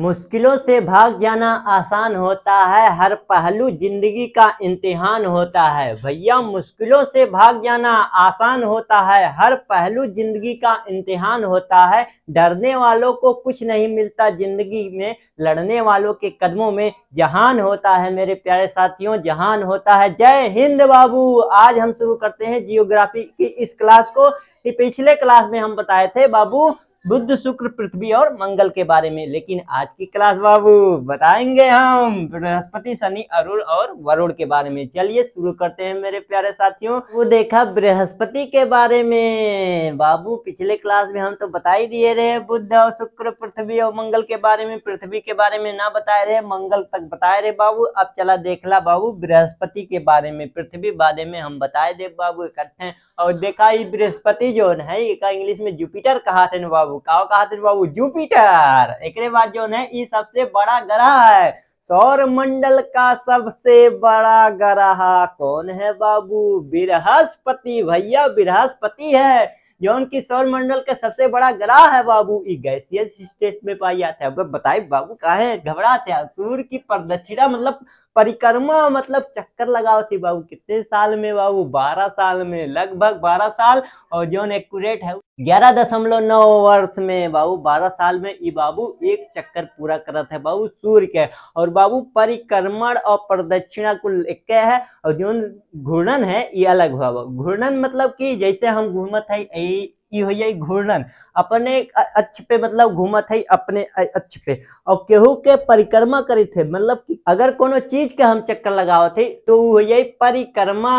मुश्किलों से भाग जाना आसान होता है हर पहलू जिंदगी का इम्तिहान होता है भैया मुश्किलों से भाग जाना आसान होता है हर पहलू जिंदगी का इम्तिहान होता है डरने वालों को कुछ नहीं मिलता जिंदगी में लड़ने वालों के कदमों में जहान होता है मेरे प्यारे साथियों जहान होता है जय हिंद बाबू आज हम शुरू करते हैं जियोग्राफी की इस क्लास को पिछले क्लास में हम बताए थे बाबू बुद्ध शुक्र पृथ्वी और मंगल के बारे में लेकिन आज की क्लास बाबू बताएंगे हम बृहस्पति शनि अरुण और वरुण के बारे में चलिए शुरू करते हैं मेरे प्यारे साथियों वो देखा बृहस्पति के बारे में बाबू पिछले क्लास में हम तो बता ही दिए रहे बुद्ध और शुक्र पृथ्वी और मंगल के बारे में पृथ्वी के बारे में ना बताए रहे मंगल तक बताए रहे बाबू अब चला देख ला बाबू बृहस्पति के बारे में पृथ्वी बारे में हम बताए दे बाबू इकट्ठे और देखा ये बृहस्पति जो है इंग्लिश में जुपिटर कहा थे ना बाबू बाबू का कहा बाबू जुपिटर एक बात जो है ये सबसे बड़ा ग्रह है सौर मंडल का सबसे बड़ा ग्रह कौन है बाबू बृहस्पति भैया बृहस्पति है जो उनकी सौर मंडल का सबसे बड़ा ग्रह है बाबू गैसियस स्टेट में पाई जाता है बताए बाबू है घबराते हैं सूर्य की प्रदक्षिणा मतलब परिक्रमा मतलब चक्कर लगाओ थी बाबू कितने साल में बाबू बारह साल में लगभग बारह साल और जो एक्यूरेट है ग्यारह दशमलव नौ वर्ष में बाबू बारह साल में ये बाबू एक चक्कर पूरा करत है बाबू सूर्य के और बाबू परिक्रमण और प्रदक्षिणा कुल एक है और जो घूर्णन है ये अलग हुआ घूर्णन मतलब कि जैसे हम घूमत है ই হইয়াই ঘূর্ণন अपने अच्छ पे मतलब घूमा था अपने अच्छ पे और केहू के परिक्रमा करे थे मतलब कि अगर कोनो चीज के हम चक्कर लगाओ थे तो हो परिक्रमा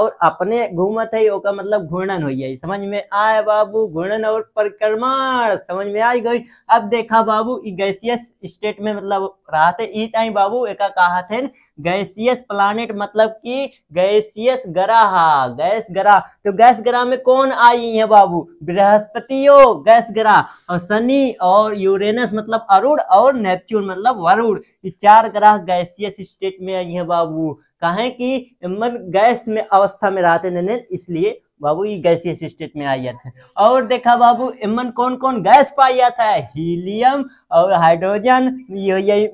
और अपने घूमा थे ओका मतलब घूर्णन हो जाए समझ में आए बाबू घूर्णन और परिक्रमा समझ में आई गई अब देखा बाबू गैसियस स्टेट में मतलब रहा थे ई टाइम बाबू एक कहा थे गैसियस प्लानिट मतलब कि गैसियस ग्रह गैस ग्रह तो गैस ग्रह में कौन आई है बाबू बृहस्पतियों गैस ग्रह और शनि और यूरेनस मतलब अरुण और नेपच्यून मतलब वरुण ये चार ग्रह गैसियस स्टेट में आई है बाबू कहे कि मन गैस में अवस्था में रहते नैन इसलिए बाबू ये गैसियस स्टेट में आई जाता और देखा बाबू इमन कौन कौन गैस पाया जाता है हीलियम और हाइड्रोजन ये यही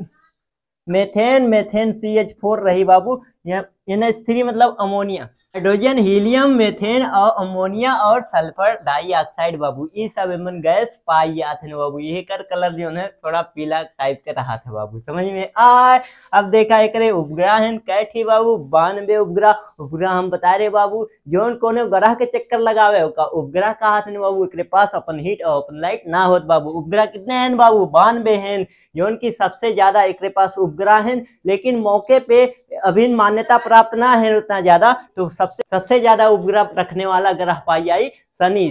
methane methane C H four रही बाबू एन एच थ्री मतलब अमोनिया हाइड्रोजन हीलियम मेथेन और अमोनिया और सल्फर डाइऑक्साइड बाबू ये सब एमन गैस पाई जाते हैं बाबू ये कर कलर जो है थोड़ा पीला टाइप के रहा था बाबू समझ में आए अब देखा एक उपग्रह है कैठी बाबू बानवे उपग्रह उपग्रह हम बता रहे बाबू जोन कोनो ग्रह के चक्कर लगावे का उपग्रह कहा था बाबू एक पास अपन हीट और अपन लाइट ना हो बाबू उपग्रह कितने हैं बाबू बानवे हैं जोन की सबसे ज्यादा एक पास उपग्रह है लेकिन मौके पे अभी मान्यता प्राप्त ना है उतना ज्यादा तो सबसे सबसे ज्यादा उपग्रह रखने वाला ग्रह पाई आई शनि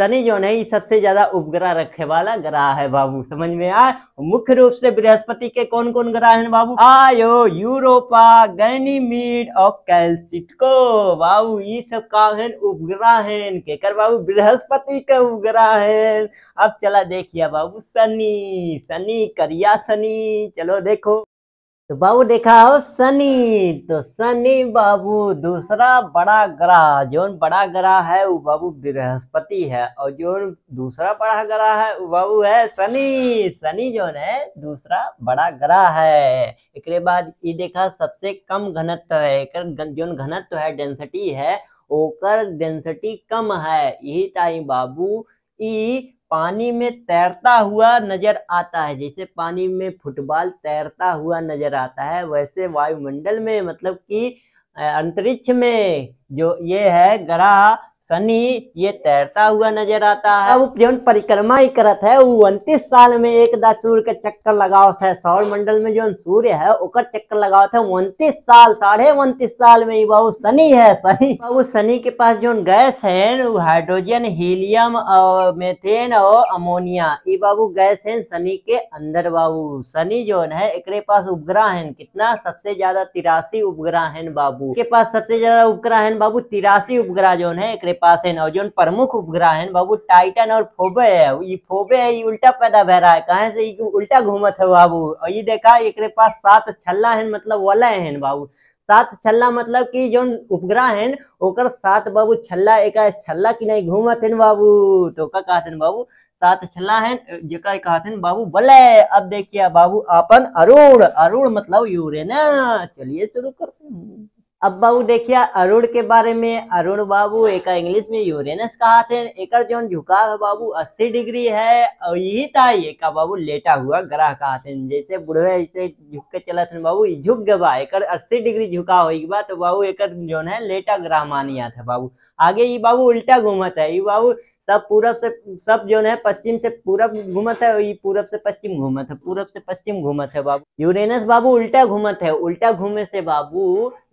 शनि जो नहीं सबसे ज्यादा उपग्रह रखे वाला ग्रह है बाबू समझ में आए मुख्य रूप से बृहस्पति के कौन कौन ग्रह हैं बाबू आयो यूरोपा गैनीमीड और कैल्सिटको बाबू ये सब का है उपग्रह है केकर बाबू बृहस्पति के उपग्रह है अब चला देखिए बाबू शनि शनि करिया शनि चलो देखो तो बाबू देखा हो शनि तो शनि बाबू दूसरा बड़ा ग्रह जो बड़ा ग्रह है वो बाबू बृहस्पति है और जो दूसरा बड़ा ग्रह है वो बाबू है शनि शनि जो है दूसरा बड़ा ग्रह है एक बाद ये देखा सबसे कम घनत्व है एक जो घनत्व है डेंसिटी है ओकर डेंसिटी कम है यही ताई बाबू ई पानी में तैरता हुआ नजर आता है जैसे पानी में फुटबॉल तैरता हुआ नजर आता है वैसे वायुमंडल में मतलब कि अंतरिक्ष में जो ये है ग्रह शनि ये तैरता हुआ नजर आता है अब जौन परिक्रमा ही करत है वो उन्तीस साल में एक दा सूर्य के चक्कर लगाव है सौर मंडल में जो सूर्य है ओकर चक्कर लगावत है उन्तीस साल साढ़े उन्तीस साल में ही बहु शनि है शनि बहु शनि के पास जो गैस है वो हाइड्रोजन हीलियम और मेथेन और अमोनिया ये बाबू गैस है शनि के अंदर बाबू शनि जो है एक पास उपग्रह है कितना सबसे ज्यादा तिरासी उपग्रह है बाबू के पास सबसे ज्यादा उपग्रह है बाबू तिरासी उपग्रह जो है एक पास है ना जो प्रमुख उपग्रह है बाबू टाइटन और फोबे है ये फोबे है ये उल्टा पैदा बह रहा है कहा से ये उल्टा घूमत है बाबू और ये देखा एक पास सात छल्ला है मतलब वलय है बाबू सात छल्ला मतलब कि जो उपग्रह है ओकर सात बाबू छल्ला एक छल्ला की नहीं घूमत है बाबू तो का कहते हैं बाबू सात छल्ला है जेका कहते हैं बाबू बलय अब देखिए बाबू अपन अरुण अरुण मतलब यूरेना चलिए शुरू करो अब बाबू देखिए अरुण के बारे में अरुण बाबू एक इंग्लिश में यूरेनस कहा थे एक जो झुकाव है बाबू 80 डिग्री है और यही था ये का बाबू लेटा हुआ ग्रह कहा थे जैसे बुढ़े ऐसे झुक के चला थे बाबू झुक गए एक 80 डिग्री झुका हो बा तो बाबू एक जोन है लेटा ग्रह मानिया था बाबू आगे ये बाबू उल्टा घूमत है ये बाबू सब पूरब से सब जो है पश्चिम से पूरब घूमत है और ये पूरब से पश्चिम घूमत है पूरब से पश्चिम घूमत है बाबू यूरेनस बाबू उल्टा घूमत है उल्टा घूमे से बाबू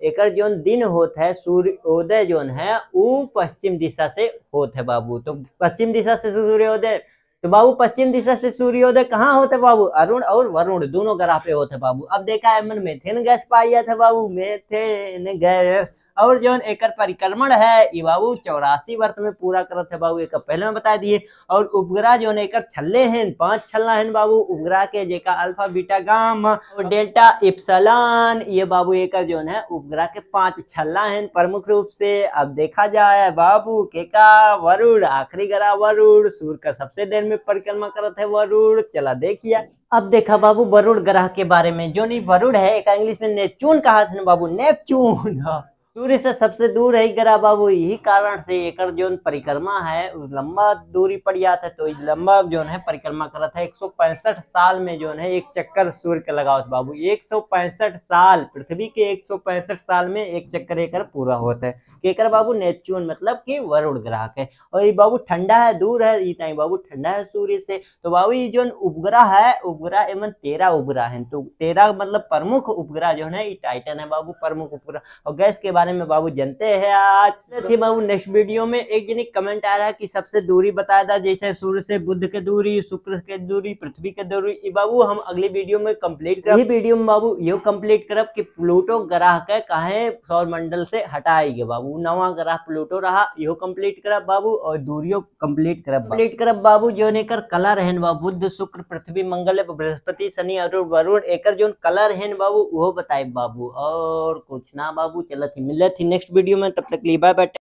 एक जो दिन होता है सूर्योदय जो है वो पश्चिम दिशा से होता है बाबू तो पश्चिम दिशा से सूर्योदय तो बाबू पश्चिम दिशा से सूर्योदय कहाँ होते बाबू अरुण और वरुण दोनों ग्रह पे होते बाबू अब देखा है मन मेथेन गैस पाया था बाबू मेथेन गैस और जो एक परिक्रमण है ये बाबू चौरासी वर्ष में पूरा करत है बाबू एक पहले में बता दिए और उपग्रह जो एक छल्ले हैं पांच छल्ला है बाबू उपग्रह के जेका अल्फा बीटा गाम और डेल्टा इप्सलान ये बाबू एक जो है उपग्रह के पांच छल्ला है प्रमुख रूप से अब देखा जाए बाबू केका वरुण आखिरी ग्रह वरुण सूर्य का सबसे देर में परिक्रमा करत है वरुण चला देखिए अब देखा बाबू वरुण ग्रह के बारे में जो नहीं वरुण है एक इंग्लिश में नेपचून कहा था बाबू नेपचून हाँ। सूर्य से सबसे दूर है ग्रह बाबू यही कारण से एक जो परिक्रमा है लंबा दूरी पड़ जाता है तो लंबा जो है परिक्रमा करा था एक साल में जो है एक चक्कर सूर्य का लगाओ बाबू एक साल पृथ्वी के एक साल में एक चक्कर एक पूरा होता है केकर बाबू नेपच्यून मतलब कि वरुण ग्रह के और ये बाबू ठंडा है दूर है इतना ही बाबू ठंडा है सूर्य से तो बाबू ये जो उपग्रह है उपग्रह एवं तेरह उपग्रह है तो तेरह मतलब प्रमुख उपग्रह जो है ये टाइटन है बाबू प्रमुख उपग्रह और गैस के बाद बारे में बाबू जानते हैं आज थी बाबू नेक्स्ट वीडियो में एक जनी कमेंट आ रहा है कि सबसे दूरी बताया था जैसे सूर्य से बुद्ध के दूरी शुक्र के दूरी पृथ्वी के दूरी बाबू हम अगली वीडियो में कम्प्लीट कर वीडियो में बाबू यू कम्प्लीट करब कि प्लूटो ग्रह के कहे सौर मंडल से हटाएगी बाबू नवा ग्रह प्लूटो रहा यू कम्प्लीट करब बाबू और दूरियो कम्प्लीट करब कम्प्लीट करब बाबू जो ने कर कलर है बाबू बुद्ध शुक्र पृथ्वी मंगल बृहस्पति शनि अरुण वरुण एकर जो कलर है बाबू वो बताए बाबू और कुछ ना बाबू चलत मिलते जाती नेक्स्ट वीडियो में तब तक लिए बाय बाय